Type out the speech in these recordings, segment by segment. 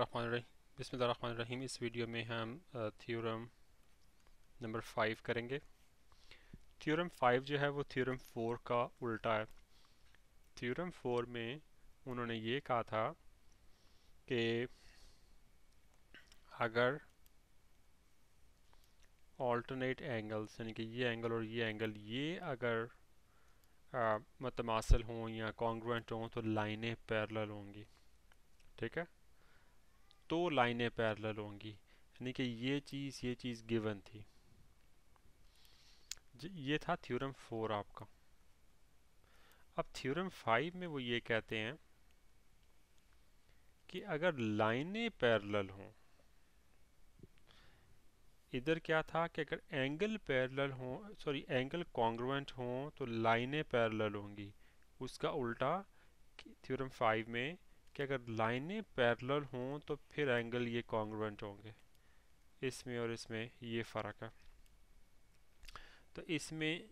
बसमीम इस वीडियो में हम थ्योरम नंबर फाइव करेंगे थ्योरम फाइव जो है वो थ्योरम फोर का उल्टा है थ्योरम फोर में उन्होंने ये कहा था कि अगर ऑल्टरनेट एंगल्स यानी कि ये एंगल और ये एंगल ये अगर मतमासल मतलब हों या कॉन्ग्रुएंट हों तो लाइनें पैरेलल होंगी ठीक है तो लाइनें पैरेलल होंगी यानी कि ये चीज़ ये चीज़ गिवन थी ये था थ्योरम फोर आपका अब थ्योरम फाइव में वो ये कहते हैं कि अगर लाइनें पैरेलल हों इधर क्या था कि अगर एंगल पैरेलल हों सॉरी एंगल कॉन्ग्रुएंट हों तो लाइनें पैरेलल होंगी उसका उल्टा थ्योरम फाइव में कि अगर लाइनें पैरेलल हों तो फिर एंगल ये कॉन्ग्रुएंट होंगे इसमें और इसमें ये फ़र्क है तो इसमें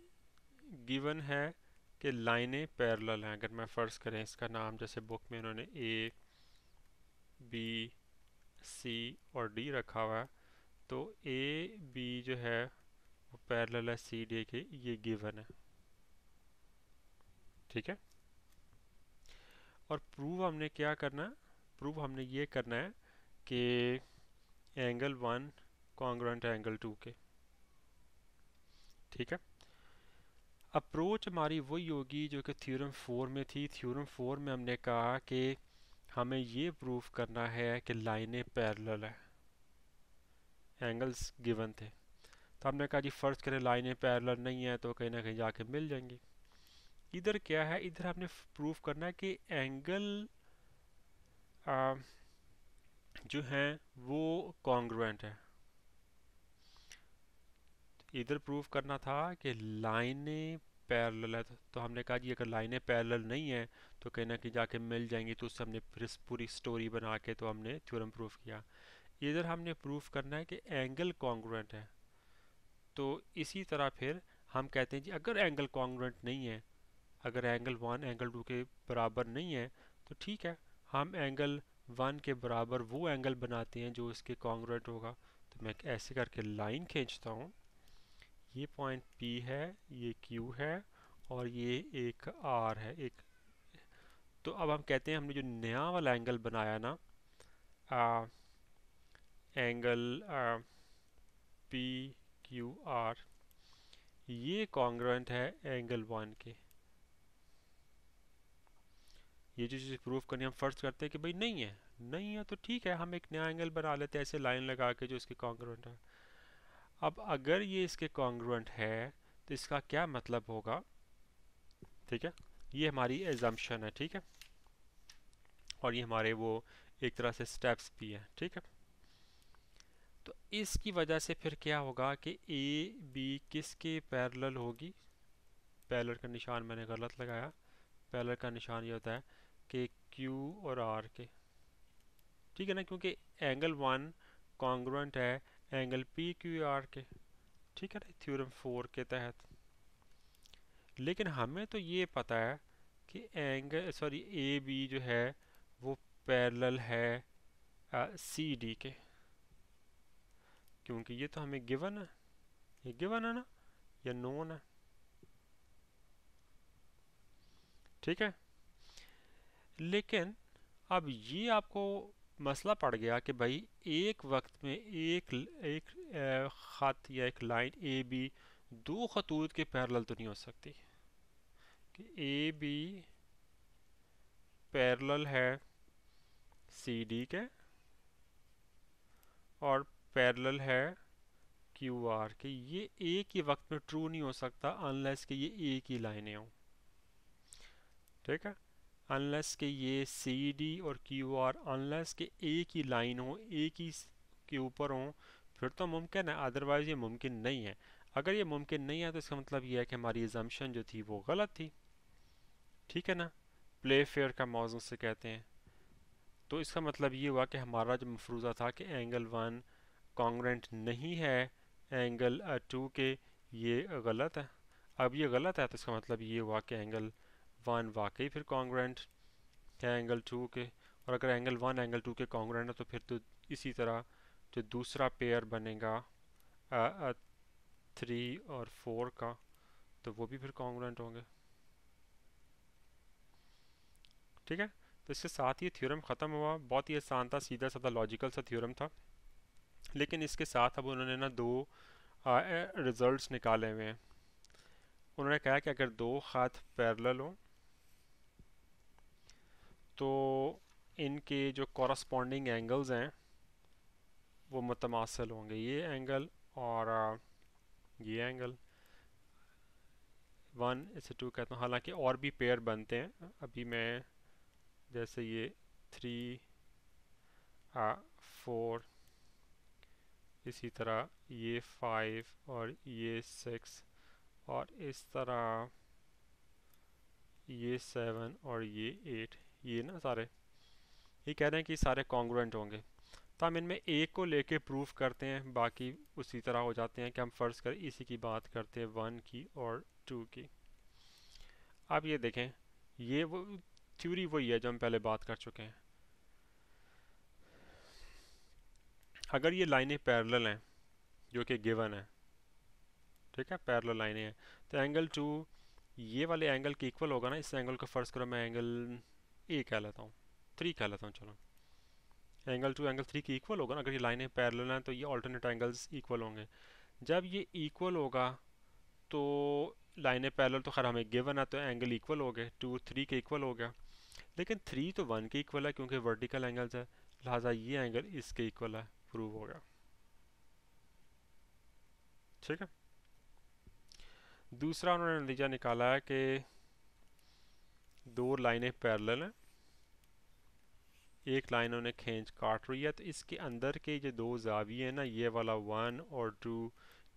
गिवन है कि लाइनें पैरेलल हैं अगर मैं फ़र्ज़ करें इसका नाम जैसे बुक में उन्होंने ए बी सी और डी रखा हुआ है तो ए बी जो है वो पैरेलल है सी डी के ये गिवन है ठीक है और प्रूव हमने क्या करना प्रूव हमने ये करना है कि एंगल वन कॉन्ग्रंट है एंगल टू के ठीक है अप्रोच हमारी वही होगी जो कि थ्योरम फोर में थी थ्योरम फोर में हमने कहा कि हमें ये प्रूव करना है कि लाइनें पैरेलल है एंगल्स गिवन थे तो हमने कहा जी फर्स्ट करें लाइनें पैरेलल नहीं है तो कहीं ना कहीं जाके मिल जाएंगी इधर क्या है इधर हमने प्रूफ करना है कि एंगल आ, जो है वो कॉन्ग्रुएंट है इधर प्रूव करना था कि लाइनें पैरल है तो हमने कहा जी अगर लाइनें पैरल नहीं है तो कहीं ना कहीं जाके मिल जाएंगी तो उससे हमने फिर पूरी स्टोरी बना के तो हमने थ्योरम प्रूफ किया इधर हमने प्रूफ करना है कि एंगल कॉन्ग्रुएंट है तो इसी तरह फिर हम कहते हैं जी अगर एंगल कॉन्ग्रुएंट नहीं है अगर एंगल वन एंगल टू के बराबर नहीं है तो ठीक है हम एंगल वन के बराबर वो एंगल बनाते हैं जो इसके कॉन्ग्रेट होगा तो मैं ऐसे करके लाइन खींचता हूँ ये पॉइंट पी है ये क्यू है और ये एक आर है एक तो अब हम कहते हैं हमने जो नया वाला एंगल बनाया ना आ, एंगल पी क्यू आर ये कॉन्ग्रेंट है एंगल वन के ये जो चीज़ प्रूव करनी हम फ़र्ज करते हैं कि भाई नहीं है नहीं है तो ठीक है हम एक नया एंगल बना लेते हैं ऐसे लाइन लगा के जो इसके कॉन्ग्रुएंट है अब अगर ये इसके कॉन्ग्रुएंट है तो इसका क्या मतलब होगा ठीक है ये हमारी एजम्पन है ठीक है और ये हमारे वो एक तरह से स्टेप्स भी हैं ठीक है तो इसकी वजह से फिर क्या होगा कि ए बी किसके पैरेलल होगी पैरेलल का निशान मैंने गलत लगाया पैरेलल का निशान ये होता है के क्यू और आर के ठीक है ना क्योंकि एंगल वन कॉन्ग्रंट है एंगल पी क्यू आर के ठीक है ना थ्योरम फोर के तहत लेकिन हमें तो ये पता है कि एंगल सॉरी ए बी जो है वो पैरेलल है सी uh, डी के क्योंकि ये तो हमें गिवन है ये गिवन है ना या नोन है ठीक है लेकिन अब ये आपको मसला पड़ गया कि भाई एक वक्त में एक एक ख़त या एक लाइन ए बी दो खतूत के पैरल तो नहीं हो सकती कि ए बी पैरल है सी डी के और पैरल है क्यू आर के ये एक ही वक्त में ट्रू नहीं हो सकता अनलेस कि ये एक ही लाइनें हों ठीक है अनलेस के ये सी डी और क्यू आर अनलेस के एक ही लाइन हो एक ही के ऊपर हो फिर तो मुमकिन है अदरवाइज़ ये मुमकिन नहीं है अगर ये मुमकिन नहीं है तो इसका मतलब ये है कि हमारी एजम्पन जो थी वो गलत थी ठीक है ना प्ले फेयर का मौजू से कहते हैं तो इसका मतलब ये हुआ कि हमारा जो मफरूज़ा था कि एंगल वन कॉन्ग्रेंट नहीं है एंगल टू uh, के ये गलत है अब ये गलत है तो इसका मतलब ये हुआ कि एंगल वन वाकई फिर कॉन्ग्रेंट है एंगल टू के और अगर एंगल वन एंगल टू के कॉन्ग्रेंट है तो फिर तो इसी तरह जो दूसरा पेयर बनेगा थ्री और फोर का तो वो भी फिर कॉन्ग्रेंट होंगे ठीक है तो इसके साथ ये थ्योरम ख़त्म हुआ बहुत ही आसान था सीधा साधा लॉजिकल सा थ्योरम था लेकिन इसके साथ अब उन्होंने ना दो रिज़ल्ट्स निकाले हुए हैं उन्होंने कहा कि अगर दो हाथ पैरल हों तो इनके जो कॉरस्पॉन्डिंग एंगल्स हैं वो मतमासल होंगे ये एंगल और ये एंगल वन इसे टू कहता हूँ हालांकि और भी पेयर बनते हैं अभी मैं जैसे ये थ्री फोर इसी तरह ये फाइव और ये सिक्स और इस तरह ये सेवन और ये एट ये ना सारे ये कह रहे हैं कि सारे कॉन्ग्रेंट होंगे तो हम इनमें एक को लेके प्रूफ करते हैं बाकी उसी तरह हो जाते हैं कि हम फ़र्ज़ कर इसी की बात करते हैं वन की और टू की आप ये देखें ये वो थ्योरी वही है जो हम पहले बात कर चुके हैं अगर ये लाइनें पैरेलल हैं जो कि गिवन है ठीक है पैरेलल लाइनें हैं तो एंगल टू ये वाले एंगल के इक्वल होगा ना इस एंगल को फ़र्ज़ करो मैं एंगल ए कह लेता हूँ थ्री कह लेता हूँ चलो एंगल टू एंगल थ्री के इक्वल होगा ना अगर ये लाइनें पैरेलल हैं तो ये ऑल्टरनेट एंगल्स इक्वल होंगे जब ये इक्वल होगा तो लाइनें पैरेलल तो खैर हमें गिवन है तो एंगल इक्वल हो गए टू थ्री के इक्वल हो गया लेकिन थ्री तो वन के इक्वल है क्योंकि वर्टिकल एंगल्स है लिहाजा ये एंगल इसके इक्वल है प्रूव हो गया ठीक है दूसरा उन्होंने नतीजा निकाला है कि दो लाइनें पैरेलल हैं एक लाइन उन्हें खींच काट रही है तो इसके अंदर के जो दो जावी हैं ना ये वाला वन और टू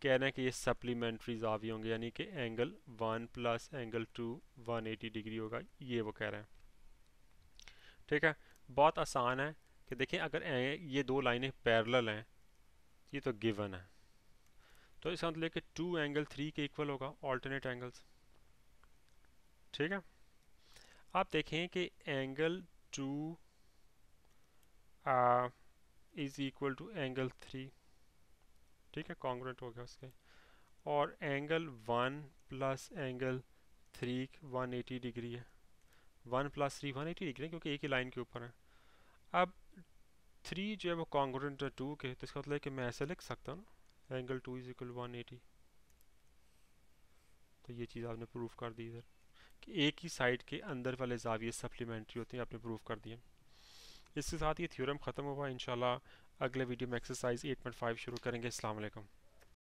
कह रहे हैं कि ये सप्लीमेंट्री जावी होंगे यानी कि angle one plus angle two one eighty degree होगा ये वो कह रहे हैं ठीक है बहुत आसान है कि देखें अगर ये दो लाइनें पैरल हैं ये तो गिवन है तो इसका मतलब कि टू एंगल थ्री के इक्वल होगा ऑल्टरनेट एंगल्स ठीक है आप देखें कि angle two is equal to angle three ठीक है कॉन्ग्रेंट हो गया उसके और angle one plus angle three one eighty degree है one plus three one eighty degree है क्योंकि एक ही लाइन के ऊपर है अब थ्री जो है वो कॉन्ग्रेंट है टू के तो इसका मतलब है कि मैं ऐसे लिख सकता हूँ angle two is equal one eighty तो ये चीज़ आपने प्रूफ कर दी इधर कि एक ही साइड के अंदर वाले जाविये सप्लीमेंट्री होते हैं आपने प्रूफ कर दिया इसके साथ ये थ्योरम ख़त्म हुआ इन अगले वीडियो में एक्सरसाइज 8.5 शुरू करेंगे अल्लाम